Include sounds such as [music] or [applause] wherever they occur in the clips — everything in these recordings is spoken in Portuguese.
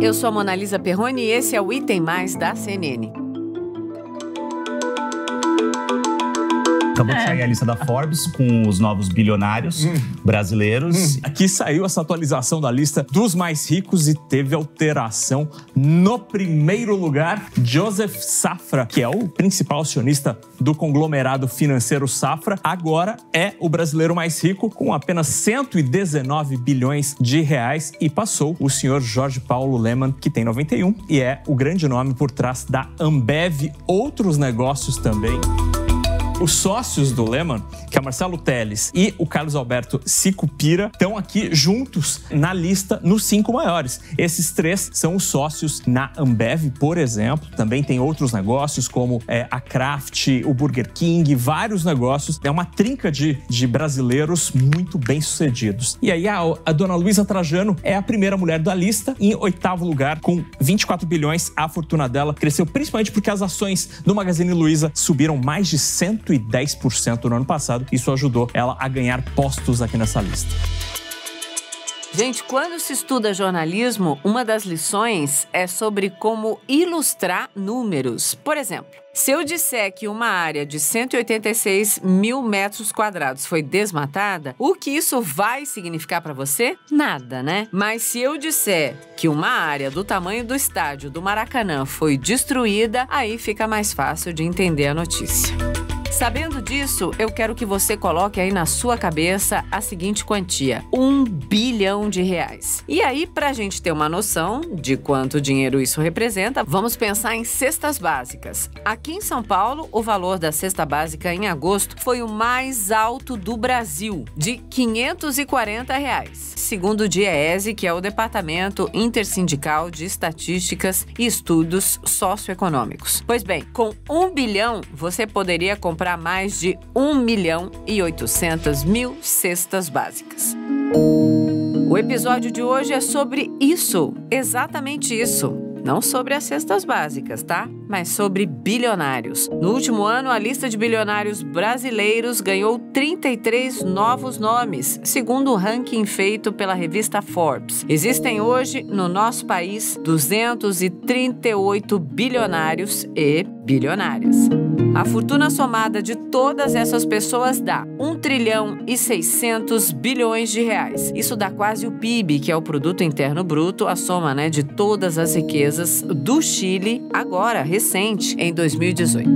Eu sou a Monalisa Perrone e esse é o Item Mais da CNN. Acabou de é. sair a lista da Forbes com os novos bilionários hum. brasileiros. Hum. Aqui saiu essa atualização da lista dos mais ricos e teve alteração no primeiro lugar. Joseph Safra, que é o principal acionista do conglomerado financeiro Safra, agora é o brasileiro mais rico com apenas 119 bilhões de reais e passou o senhor Jorge Paulo Lehmann, que tem 91 e é o grande nome por trás da Ambev, outros negócios também. Os sócios do Lehman, que é Marcelo Teles e o Carlos Alberto Sicupira, estão aqui juntos na lista nos cinco maiores. Esses três são os sócios na Ambev, por exemplo. Também tem outros negócios como é, a Kraft, o Burger King, vários negócios. É uma trinca de, de brasileiros muito bem sucedidos. E aí a, a dona Luísa Trajano é a primeira mulher da lista, em oitavo lugar, com 24 bilhões. A fortuna dela cresceu principalmente porque as ações do Magazine Luiza subiram mais de 100 110% no ano passado. Isso ajudou ela a ganhar postos aqui nessa lista. Gente, quando se estuda jornalismo, uma das lições é sobre como ilustrar números. Por exemplo, se eu disser que uma área de 186 mil metros quadrados foi desmatada, o que isso vai significar para você? Nada, né? Mas se eu disser que uma área do tamanho do estádio do Maracanã foi destruída, aí fica mais fácil de entender a notícia. Sabendo disso, eu quero que você coloque aí na sua cabeça a seguinte quantia: um bilhão de reais. E aí, para a gente ter uma noção de quanto dinheiro isso representa, vamos pensar em cestas básicas. Aqui em São Paulo, o valor da cesta básica em agosto foi o mais alto do Brasil, de 540 reais, segundo o DIEESE, que é o Departamento Intersindical de Estatísticas e Estudos Socioeconômicos. Pois bem, com um bilhão você poderia comprar comprar mais de 1 milhão e 800 mil cestas básicas. O episódio de hoje é sobre isso, exatamente isso, não sobre as cestas básicas, tá? mas sobre bilionários. No último ano, a lista de bilionários brasileiros ganhou 33 novos nomes, segundo o ranking feito pela revista Forbes. Existem hoje, no nosso país, 238 bilionários e bilionárias. A fortuna somada de todas essas pessoas dá 1 trilhão e 600 bilhões de reais. Isso dá quase o PIB, que é o produto interno bruto, a soma, né, de todas as riquezas do Chile agora recente, em 2018.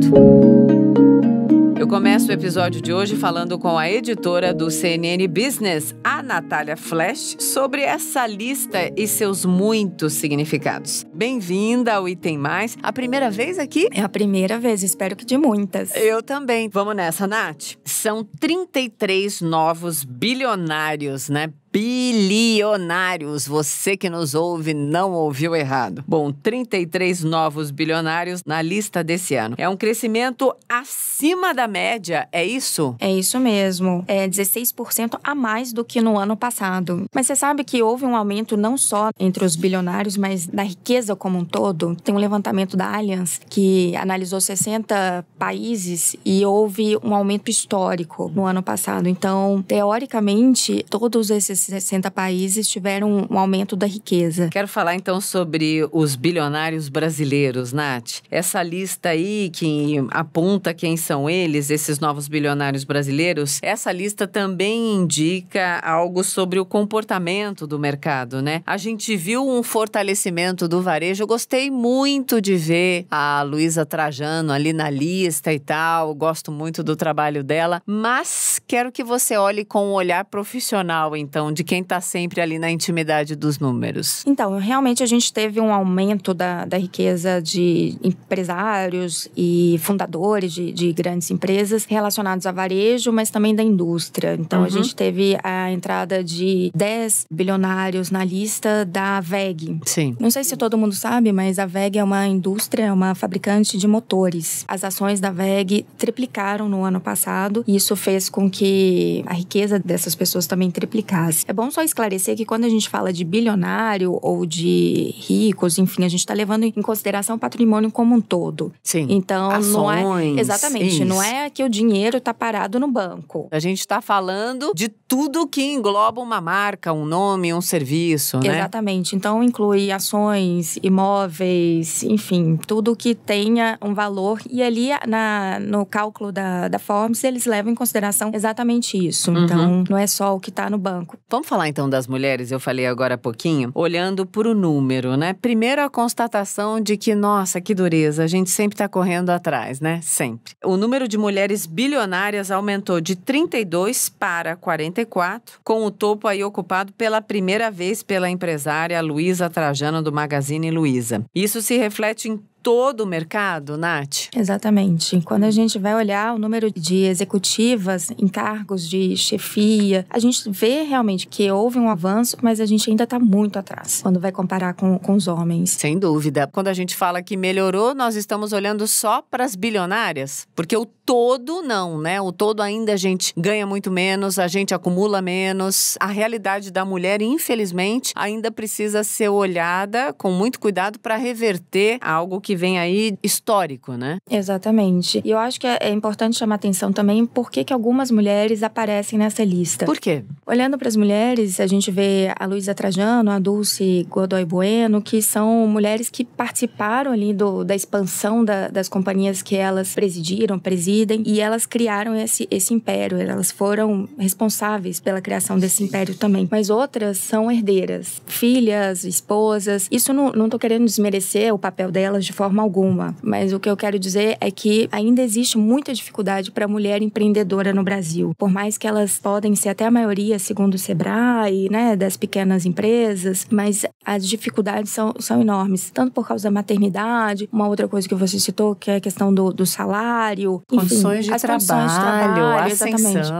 Eu começo o episódio de hoje falando com a editora do CNN Business, a Natália Flash, sobre essa lista e seus muitos significados. Bem-vinda ao Item Mais. A primeira vez aqui? É a primeira vez, espero que de muitas. Eu também. Vamos nessa, Nath? São 33 novos bilionários, né? bilionários. Você que nos ouve não ouviu errado. Bom, 33 novos bilionários na lista desse ano. É um crescimento acima da média, é isso? É isso mesmo. É 16% a mais do que no ano passado. Mas você sabe que houve um aumento não só entre os bilionários, mas na riqueza como um todo. Tem um levantamento da Allianz que analisou 60 países e houve um aumento histórico no ano passado. Então, teoricamente, todos esses 60 países tiveram um aumento da riqueza. Quero falar então sobre os bilionários brasileiros, Nath. Essa lista aí que aponta quem são eles, esses novos bilionários brasileiros, essa lista também indica algo sobre o comportamento do mercado, né? A gente viu um fortalecimento do varejo. Eu gostei muito de ver a Luísa Trajano ali na lista e tal. Gosto muito do trabalho dela, mas quero que você olhe com um olhar profissional, então, de quem está sempre ali na intimidade dos números? Então, realmente a gente teve um aumento da, da riqueza de empresários e fundadores de, de grandes empresas relacionados a varejo, mas também da indústria. Então, uhum. a gente teve a entrada de 10 bilionários na lista da VEG. Sim. Não sei se todo mundo sabe, mas a VEG é uma indústria, é uma fabricante de motores. As ações da VEG triplicaram no ano passado e isso fez com que a riqueza dessas pessoas também triplicasse. É bom só esclarecer que quando a gente fala de bilionário ou de ricos, enfim, a gente está levando em consideração o patrimônio como um todo. Sim. Então, Ações, não é. Exatamente. Isso. Não é que o dinheiro está parado no banco. A gente está falando de tudo que engloba uma marca, um nome, um serviço, né? Exatamente. Então, inclui ações, imóveis, enfim, tudo que tenha um valor. E ali, na, no cálculo da, da Forbes, eles levam em consideração exatamente isso. Uhum. Então, não é só o que está no banco. Vamos falar então das mulheres, eu falei agora há pouquinho, olhando por o número, né? Primeiro a constatação de que, nossa, que dureza, a gente sempre está correndo atrás, né? Sempre. O número de mulheres bilionárias aumentou de 32 para 44, com o topo aí ocupado pela primeira vez pela empresária Luísa Trajano do Magazine Luiza. Isso se reflete em todo o mercado, Nath? Exatamente. Quando a gente vai olhar o número de executivas em cargos de chefia, a gente vê realmente que houve um avanço, mas a gente ainda está muito atrás quando vai comparar com, com os homens. Sem dúvida. Quando a gente fala que melhorou, nós estamos olhando só para as bilionárias, porque o todo, não, né? O todo ainda a gente ganha muito menos, a gente acumula menos. A realidade da mulher, infelizmente, ainda precisa ser olhada com muito cuidado para reverter algo que vem aí histórico, né? Exatamente. E eu acho que é, é importante chamar atenção também por que, que algumas mulheres aparecem nessa lista. Por quê? Olhando para as mulheres, a gente vê a Luísa Trajano, a Dulce Godoy Bueno, que são mulheres que participaram ali do, da expansão da, das companhias que elas presidiram, presidem e elas criaram esse, esse império, elas foram responsáveis pela criação desse império também. Mas outras são herdeiras, filhas, esposas. Isso não, não tô querendo desmerecer o papel delas de forma alguma, mas o que eu quero dizer é que ainda existe muita dificuldade para a mulher empreendedora no Brasil. Por mais que elas podem ser até a maioria, segundo o Sebrae, né, das pequenas empresas, mas as dificuldades são, são enormes, tanto por causa da maternidade, uma outra coisa que você citou, que é a questão do, do salário, enfim, condições de as trabalho, condições de trabalho, ascensão. Exatamente.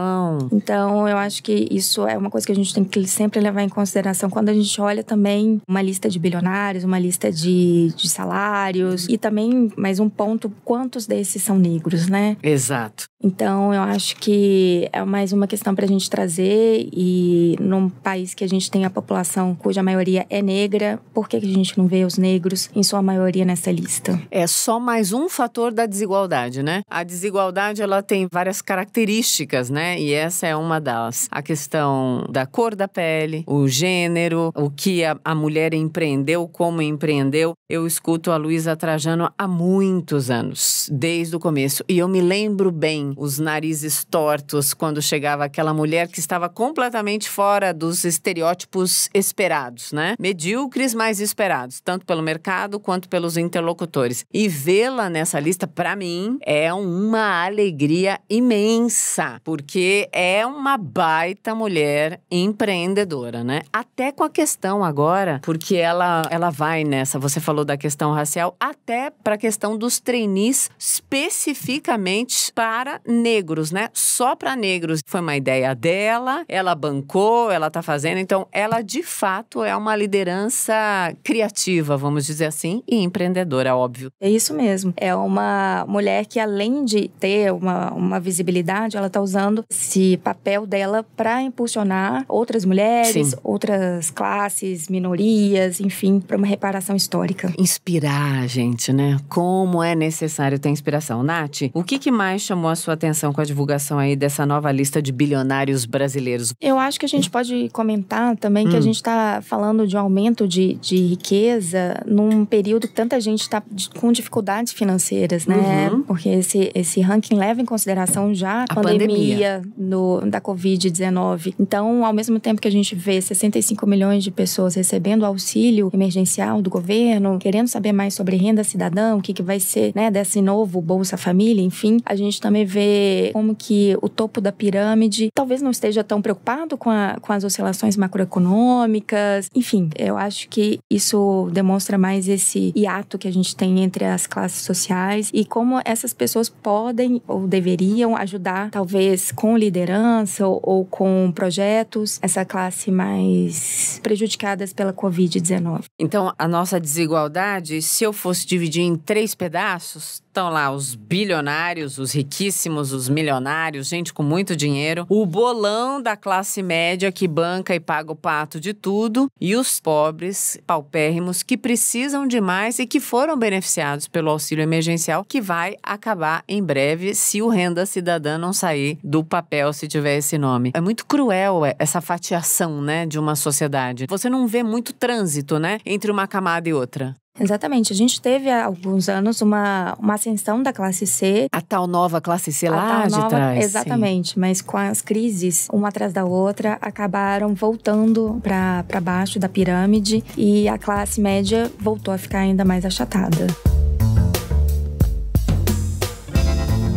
Então. Então, eu acho que isso é uma coisa que a gente tem que sempre levar em consideração quando a gente olha também uma lista de bilionários, uma lista de, de salários e também mais um ponto: quantos desses são negros, né? Exato. Então, eu acho que é mais uma questão para a gente trazer e num país que a gente tem a população cuja maioria é negra, por que a gente não vê os negros em sua maioria nessa lista? É só mais um fator da desigualdade, né? A desigualdade ela tem várias características, né? E é essa é uma das. A questão da cor da pele, o gênero, o que a, a mulher empreendeu, como empreendeu. Eu escuto a Luísa Trajano há muitos anos, desde o começo. E eu me lembro bem os narizes tortos quando chegava aquela mulher que estava completamente fora dos estereótipos esperados, né? Medíocres, mas esperados, tanto pelo mercado quanto pelos interlocutores. E vê-la nessa lista, para mim, é uma alegria imensa, porque é uma baita mulher empreendedora, né? Até com a questão agora, porque ela, ela vai nessa. Você falou da questão racial, até para a questão dos trainees especificamente para negros, né? Só para negros. Foi uma ideia dela, ela bancou, ela tá fazendo. Então, ela de fato é uma liderança criativa, vamos dizer assim, e empreendedora, óbvio. É isso mesmo. É uma mulher que, além de ter uma, uma visibilidade, ela tá usando esse papel dela para impulsionar outras mulheres, Sim. outras classes, minorias, enfim, para uma reparação histórica. Inspirar a gente, né? Como é necessário ter inspiração. Nath, o que, que mais chamou a sua atenção com a divulgação aí dessa nova lista de bilionários brasileiros? Eu acho que a gente pode comentar também que a hum. gente está falando de um aumento de, de riqueza num período que tanta gente está com dificuldades financeiras, né? Uhum. Porque esse, esse ranking leva em consideração já a, a pandemia, pandemia do, da Covid-19. Então, ao mesmo tempo que a gente vê 65 milhões de pessoas recebendo auxílio emergencial do governo, querendo saber mais sobre renda cidadã, o que, que vai ser né, desse novo Bolsa Família, enfim, a gente também vê como que o topo da pirâmide talvez não esteja tão preocupado com, a, com as oscilações macroeconômicas. Enfim, eu acho que isso demonstra mais esse hiato que a gente tem entre as classes sociais e como essas pessoas podem ou deveriam ajudar, talvez com liderança liderança ou, ou com projetos, essa classe mais prejudicadas pela Covid-19. Então, a nossa desigualdade, se eu fosse dividir em três pedaços, Estão lá os bilionários, os riquíssimos, os milionários, gente com muito dinheiro, o bolão da classe média que banca e paga o pato de tudo, e os pobres, paupérrimos, que precisam de mais e que foram beneficiados pelo auxílio emergencial, que vai acabar em breve se o Renda Cidadã não sair do papel, se tiver esse nome. É muito cruel é, essa fatiação, né, de uma sociedade. Você não vê muito trânsito, né, entre uma camada e outra. Exatamente. A gente teve há alguns anos uma, uma ascensão da classe C. A tal nova classe C a lá de nova, trás. Exatamente. Sim. Mas com as crises, uma atrás da outra, acabaram voltando para baixo da pirâmide e a classe média voltou a ficar ainda mais achatada.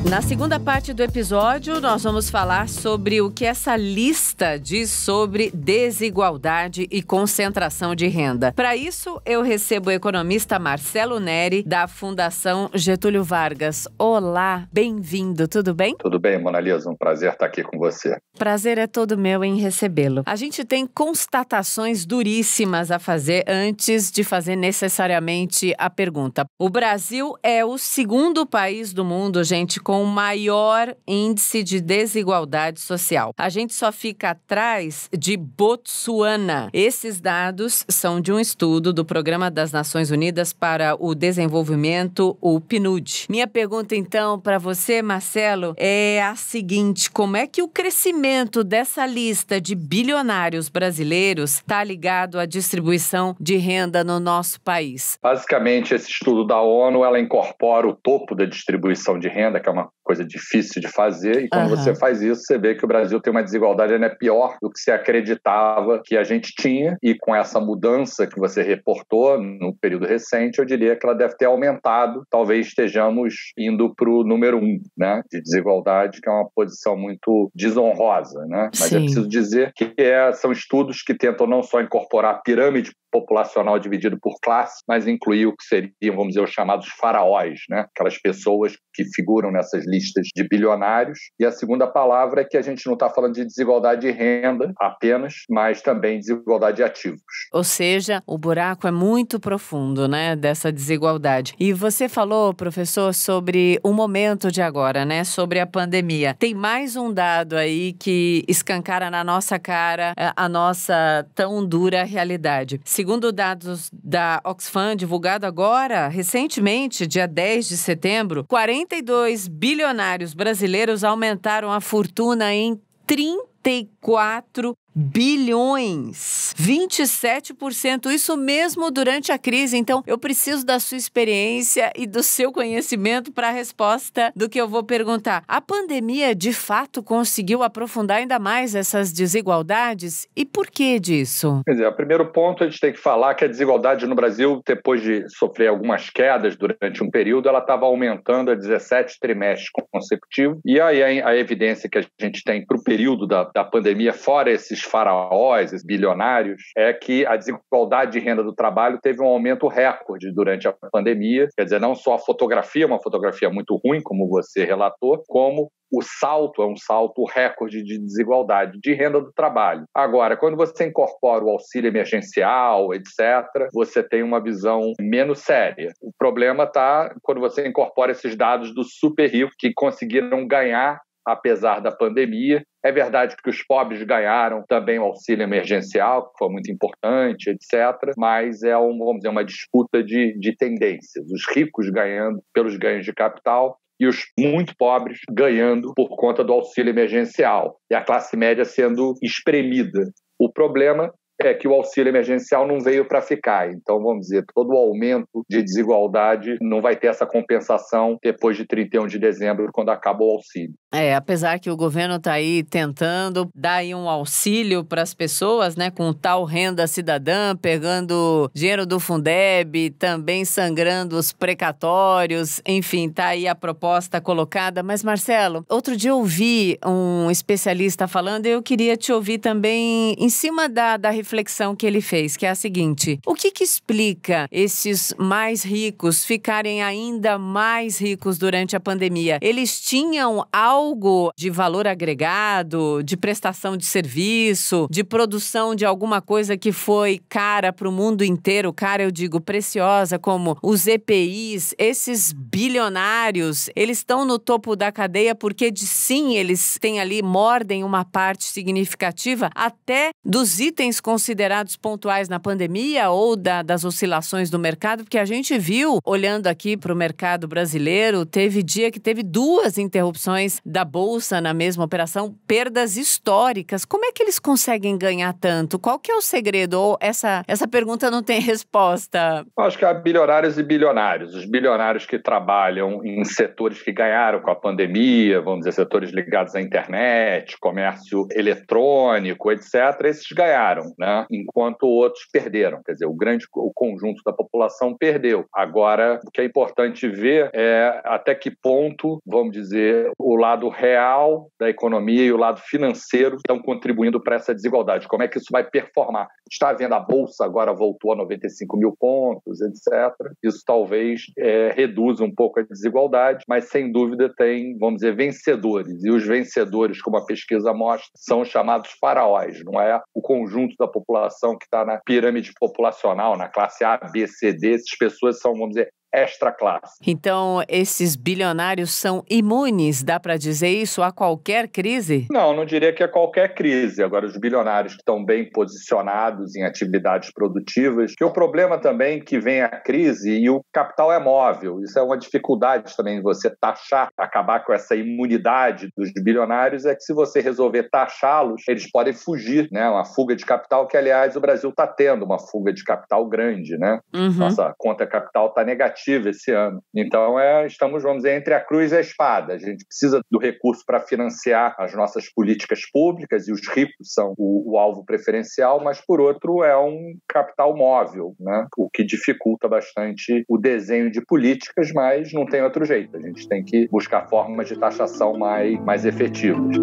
Na segunda parte do episódio, nós vamos falar sobre o que essa lista diz sobre desigualdade e concentração de renda. Para isso, eu recebo o economista Marcelo Neri, da Fundação Getúlio Vargas. Olá, bem-vindo, tudo bem? Tudo bem, Mona Lisa, um prazer estar aqui com você. Prazer é todo meu em recebê-lo. A gente tem constatações duríssimas a fazer antes de fazer necessariamente a pergunta. O Brasil é o segundo país do mundo, gente, com com maior índice de desigualdade social. A gente só fica atrás de Botsuana. Esses dados são de um estudo do Programa das Nações Unidas para o Desenvolvimento, o PNUD. Minha pergunta então para você, Marcelo, é a seguinte: como é que o crescimento dessa lista de bilionários brasileiros está ligado à distribuição de renda no nosso país? Basicamente, esse estudo da ONU ela incorpora o topo da distribuição de renda, que é uma coisa difícil de fazer, e quando uhum. você faz isso, você vê que o Brasil tem uma desigualdade ainda é pior do que se acreditava que a gente tinha, e com essa mudança que você reportou no período recente, eu diria que ela deve ter aumentado, talvez estejamos indo para o número um, né, de desigualdade, que é uma posição muito desonrosa, né, mas Sim. é preciso dizer que é, são estudos que tentam não só incorporar a pirâmide populacional dividido por classe, mas inclui o que seriam, vamos dizer, os chamados faraós, né? aquelas pessoas que figuram nessas listas de bilionários. E a segunda palavra é que a gente não está falando de desigualdade de renda apenas, mas também desigualdade de ativos. Ou seja, o buraco é muito profundo né, dessa desigualdade. E você falou, professor, sobre o momento de agora, né, sobre a pandemia. Tem mais um dado aí que escancara na nossa cara eh, a nossa tão dura realidade. Se Segundo dados da Oxfam, divulgado agora, recentemente, dia 10 de setembro, 42 bilionários brasileiros aumentaram a fortuna em 34 bilhões. 27%, isso mesmo durante a crise. Então, eu preciso da sua experiência e do seu conhecimento para a resposta do que eu vou perguntar. A pandemia, de fato, conseguiu aprofundar ainda mais essas desigualdades? E por que disso? Quer dizer, o primeiro ponto a gente tem que falar que a desigualdade no Brasil, depois de sofrer algumas quedas durante um período, ela estava aumentando a 17 trimestres consecutivos. E aí a evidência que a gente tem para o período da, da pandemia, fora esses faraós, esses bilionários, é que a desigualdade de renda do trabalho teve um aumento recorde durante a pandemia. Quer dizer, não só a fotografia, uma fotografia muito ruim, como você relatou, como o salto é um salto recorde de desigualdade de renda do trabalho. Agora, quando você incorpora o auxílio emergencial, etc., você tem uma visão menos séria. O problema está quando você incorpora esses dados do super rico que conseguiram ganhar apesar da pandemia, é verdade que os pobres ganharam também o auxílio emergencial, que foi muito importante, etc. Mas é um, vamos dizer, uma disputa de, de tendências. Os ricos ganhando pelos ganhos de capital e os muito pobres ganhando por conta do auxílio emergencial e a classe média sendo espremida. O problema é que o auxílio emergencial não veio para ficar. Então, vamos dizer, todo o aumento de desigualdade não vai ter essa compensação depois de 31 de dezembro, quando acaba o auxílio. É, apesar que o governo está aí tentando dar aí um auxílio para as pessoas, né, com tal renda cidadã, pegando dinheiro do Fundeb, também sangrando os precatórios, enfim, está aí a proposta colocada. Mas, Marcelo, outro dia eu ouvi um especialista falando e eu queria te ouvir também em cima da, da reflexão que ele fez, que é a seguinte: o que, que explica esses mais ricos ficarem ainda mais ricos durante a pandemia? Eles tinham algo de valor agregado, de prestação de serviço, de produção de alguma coisa que foi cara para o mundo inteiro, cara, eu digo preciosa, como os EPIs, esses bilionários, eles estão no topo da cadeia porque de sim eles têm ali mordem uma parte significativa até dos itens com considerados pontuais na pandemia ou da, das oscilações do mercado? Porque a gente viu, olhando aqui para o mercado brasileiro, teve dia que teve duas interrupções da Bolsa na mesma operação, perdas históricas. Como é que eles conseguem ganhar tanto? Qual que é o segredo? Ou essa, essa pergunta não tem [laughs] resposta? Eu acho que há bilionários e bilionários. Os bilionários que trabalham em setores que ganharam com a pandemia, vamos dizer, setores ligados à internet, comércio eletrônico, etc., esses ganharam. Né? né? enquanto outros perderam. Quer dizer, o grande o conjunto da população perdeu. Agora, o que é importante ver é até que ponto, vamos dizer, o lado real da economia e o lado financeiro estão contribuindo para essa desigualdade. Como é que isso vai performar? Está vendo a bolsa agora voltou a 95 mil pontos, etc. Isso talvez é, reduza um pouco a desigualdade, mas sem dúvida tem, vamos dizer, vencedores. E os vencedores, como a pesquisa mostra, são chamados faraós, não é o conjunto da população que está na pirâmide populacional, na classe A, B, C, D, essas pessoas são, vamos dizer, extra classe. Então, esses bilionários são imunes, dá para dizer isso, a qualquer crise? Não, não diria que é qualquer crise. Agora, os bilionários que estão bem posicionados em atividades produtivas, que o problema também que vem a crise e o capital é móvel. Isso é uma dificuldade também de você taxar, acabar com essa imunidade dos bilionários, é que se você resolver taxá-los, eles podem fugir, né? Uma fuga de capital que, aliás, o Brasil está tendo, uma fuga de capital grande, né? Uhum. Nossa conta capital está negativa significativa esse ano. Então, é, estamos, vamos dizer, entre a cruz e a espada. A gente precisa do recurso para financiar as nossas políticas públicas, e os ricos são o, o alvo preferencial, mas, por outro, é um capital móvel, né? o que dificulta bastante o desenho de políticas, mas não tem outro jeito. A gente tem que buscar formas de taxação mais, mais efetivas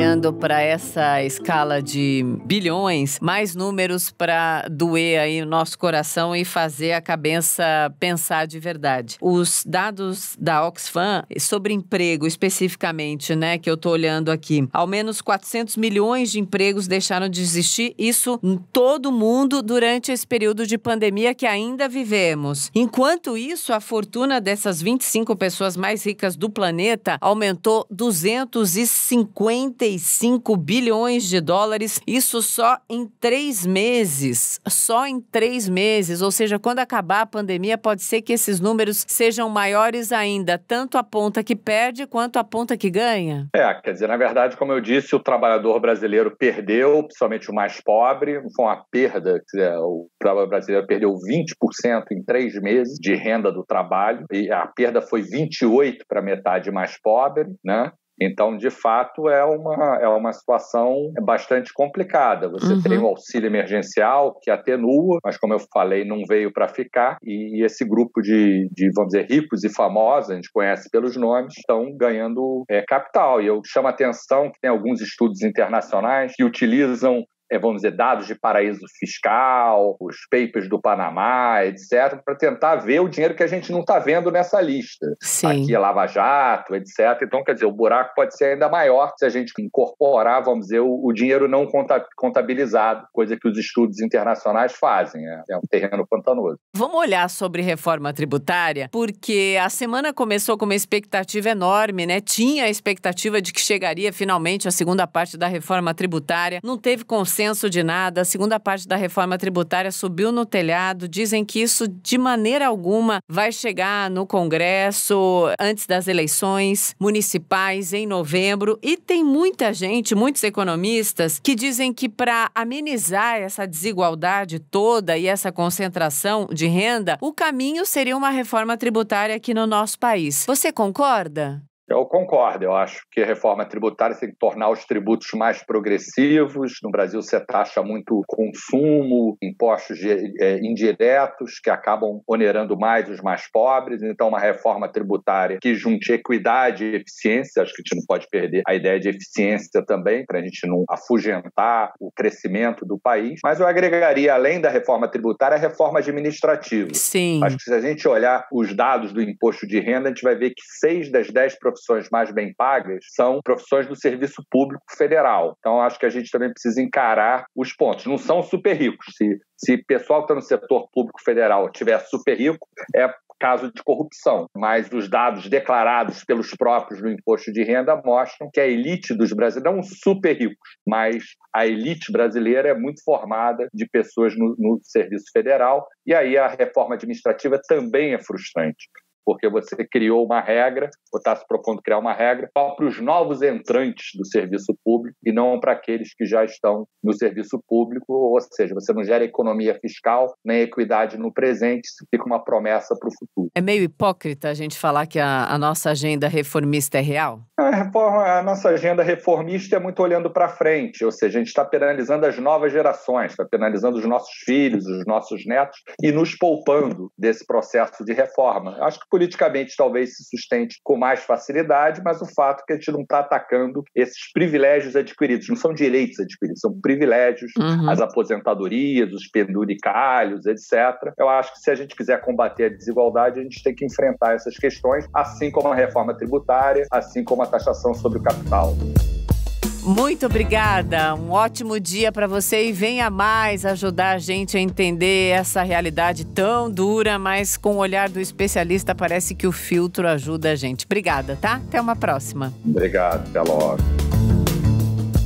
olhando para essa escala de bilhões, mais números para doer aí o nosso coração e fazer a cabeça pensar de verdade. Os dados da Oxfam sobre emprego especificamente, né, que eu tô olhando aqui. Ao menos 400 milhões de empregos deixaram de existir, isso em todo mundo durante esse período de pandemia que ainda vivemos. Enquanto isso, a fortuna dessas 25 pessoas mais ricas do planeta aumentou 250 35 bilhões de dólares, isso só em três meses. Só em três meses, ou seja, quando acabar a pandemia, pode ser que esses números sejam maiores ainda, tanto a ponta que perde quanto a ponta que ganha. É, quer dizer, na verdade, como eu disse, o trabalhador brasileiro perdeu, principalmente o mais pobre, foi uma perda, dizer, o trabalhador brasileiro perdeu 20% em três meses de renda do trabalho, e a perda foi 28% para metade mais pobre, né? Então, de fato, é uma, é uma situação bastante complicada. Você uhum. tem o um auxílio emergencial que atenua, mas, como eu falei, não veio para ficar. E, esse grupo de, de, vamos dizer, ricos e famosos, a gente conhece pelos nomes, estão ganhando é, capital. E eu chamo a atenção que tem alguns estudos internacionais que utilizam é, vamos dizer, dados de paraíso fiscal, os papers do Panamá, etc., para tentar ver o dinheiro que a gente não está vendo nessa lista. Sim. Aqui é Lava Jato, etc. Então, quer dizer, o buraco pode ser ainda maior se a gente incorporar, vamos dizer, o, o dinheiro não contabilizado, coisa que os estudos internacionais fazem. É, é um terreno pantanoso. Vamos olhar sobre reforma tributária, porque a semana começou com uma expectativa enorme, né? Tinha a expectativa de que chegaria finalmente a segunda parte da reforma tributária, não teve consenso senso de nada, a segunda parte da reforma tributária subiu no telhado. Dizem que isso, de maneira alguma, vai chegar no Congresso antes das eleições municipais em novembro. E tem muita gente, muitos economistas, que dizem que para amenizar essa desigualdade toda e essa concentração de renda, o caminho seria uma reforma tributária aqui no nosso país. Você concorda? Eu concordo, eu acho que a reforma tributária tem que tornar os tributos mais progressivos. No Brasil, você taxa muito consumo, impostos é, indiretos, que acabam onerando mais os mais pobres. Então, uma reforma tributária que junte equidade e eficiência, acho que a gente não pode perder a ideia de eficiência também, para a gente não afugentar o crescimento do país. Mas eu agregaria, além da reforma tributária, a reforma administrativa. Sim. Acho que se a gente olhar os dados do imposto de renda, a gente vai ver que seis das dez profissionais profissões mais bem pagas são profissões do serviço público federal. Então, acho que a gente também precisa encarar os pontos. Não são super ricos. Se, o pessoal que está no setor público federal tiver super rico, é caso de corrupção, mas os dados declarados pelos próprios no imposto de renda mostram que a elite dos brasileiros, não super ricos, mas a elite brasileira é muito formada de pessoas no, no serviço federal, e aí a reforma administrativa também é frustrante porque você criou uma regra, ou está se propondo criar uma regra, só para os novos entrantes do serviço público e não para aqueles que já estão no serviço público, ou seja, você não gera economia fiscal nem equidade no presente, isso fica uma promessa para o futuro. É meio hipócrita a gente falar que a, a nossa agenda reformista é real? A, reforma, a nossa agenda reformista é muito olhando para frente, ou seja, a gente está penalizando as novas gerações, está penalizando os nossos filhos, os nossos netos e nos poupando desse processo de reforma. acho que politicamente talvez se sustente com mais facilidade, mas o fato é que a gente não está atacando esses privilégios adquiridos, não são direitos adquiridos, são privilégios, uhum. as aposentadorias, os penduricalhos, etc. Eu acho que se a gente quiser combater a desigualdade, a gente tem que enfrentar essas questões, assim como a reforma tributária, assim como a taxação sobre o capital. Muito obrigada. Um ótimo dia para você e venha mais ajudar a gente a entender essa realidade tão dura, mas com o olhar do especialista parece que o filtro ajuda a gente. Obrigada, tá? Até uma próxima. Obrigado, até logo.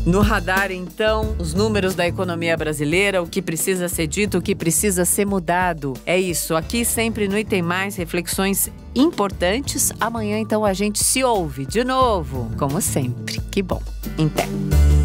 No radar, então, os números da economia brasileira, o que precisa ser dito, o que precisa ser mudado. É isso. Aqui sempre no Item Mais, reflexões importantes. Amanhã, então, a gente se ouve de novo, como sempre. Que bom. Então.